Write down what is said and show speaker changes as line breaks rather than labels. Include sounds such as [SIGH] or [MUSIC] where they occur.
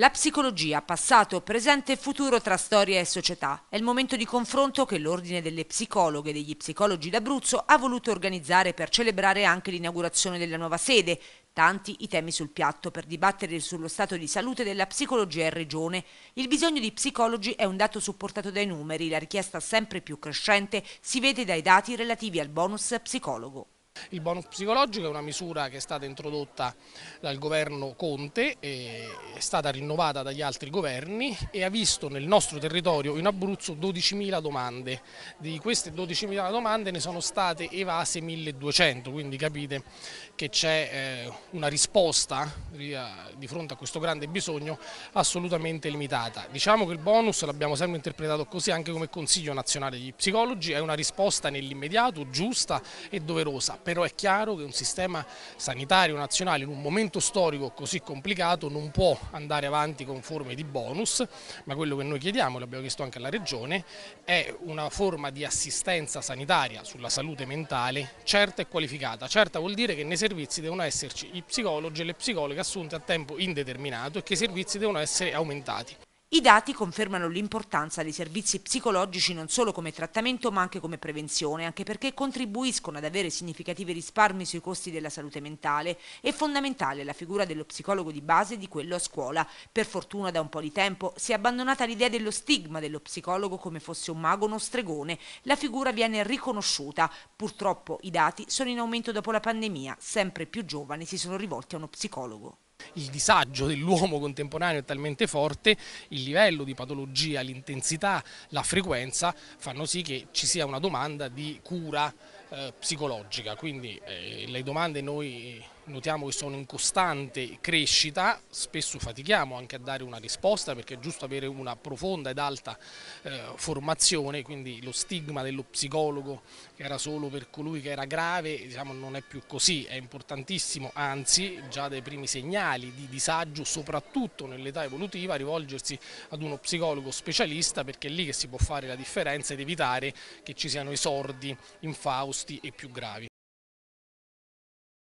La psicologia, passato, presente e futuro tra storia e società, è il momento di confronto che l'Ordine delle Psicologhe e degli Psicologi d'Abruzzo ha voluto organizzare per celebrare anche l'inaugurazione della nuova sede. Tanti i temi sul piatto per dibattere sullo stato di salute della psicologia in regione. Il bisogno di psicologi è un dato supportato dai numeri, la richiesta sempre più crescente si vede dai dati relativi al bonus psicologo. Il bonus
psicologico è una misura che è stata introdotta dal governo Conte, è stata rinnovata dagli altri governi e ha visto nel nostro territorio in Abruzzo 12.000 domande. Di queste 12.000 domande ne sono state evase 1.200, quindi capite che c'è eh, una risposta di fronte a questo grande bisogno assolutamente limitata. Diciamo che il bonus l'abbiamo sempre interpretato così anche come Consiglio nazionale degli psicologi, è una risposta nell'immediato, giusta e doverosa però è chiaro che un sistema sanitario nazionale in un momento storico così complicato non può andare avanti con forme di bonus, ma quello che noi chiediamo, l'abbiamo chiesto anche alla Regione, è una forma di assistenza sanitaria sulla salute mentale certa e qualificata. Certa vuol dire che nei servizi devono esserci i psicologi e le psicologhe assunte a tempo indeterminato e che i servizi
devono essere aumentati. I dati confermano l'importanza dei servizi psicologici non solo come trattamento ma anche come prevenzione, anche perché contribuiscono ad avere significativi risparmi sui costi della salute mentale. È fondamentale la figura dello psicologo di base e di quello a scuola. Per fortuna da un po' di tempo si è abbandonata l'idea dello stigma dello psicologo come fosse un mago o uno stregone. La figura viene riconosciuta. Purtroppo i dati sono in aumento dopo la pandemia. Sempre più giovani si sono rivolti a uno psicologo il disagio dell'uomo [LAUGHS] contemporaneo
è talmente forte, il livello di patologia, l'intensità, la frequenza fanno sì che ci sia una domanda di cura eh, psicologica, quindi eh, le domande noi notiamo che sono in costante crescita, spesso fatichiamo anche a dare una risposta perché è giusto avere una profonda ed alta eh, formazione, quindi lo stigma dello psicologo che era solo per colui che era grave diciamo, non è più così, è importantissimo anzi già dai primi segnali di disagio soprattutto nell'età evolutiva rivolgersi ad uno psicologo specialista perché è lì che si può fare la differenza ed
evitare che ci siano esordi infausti e più gravi.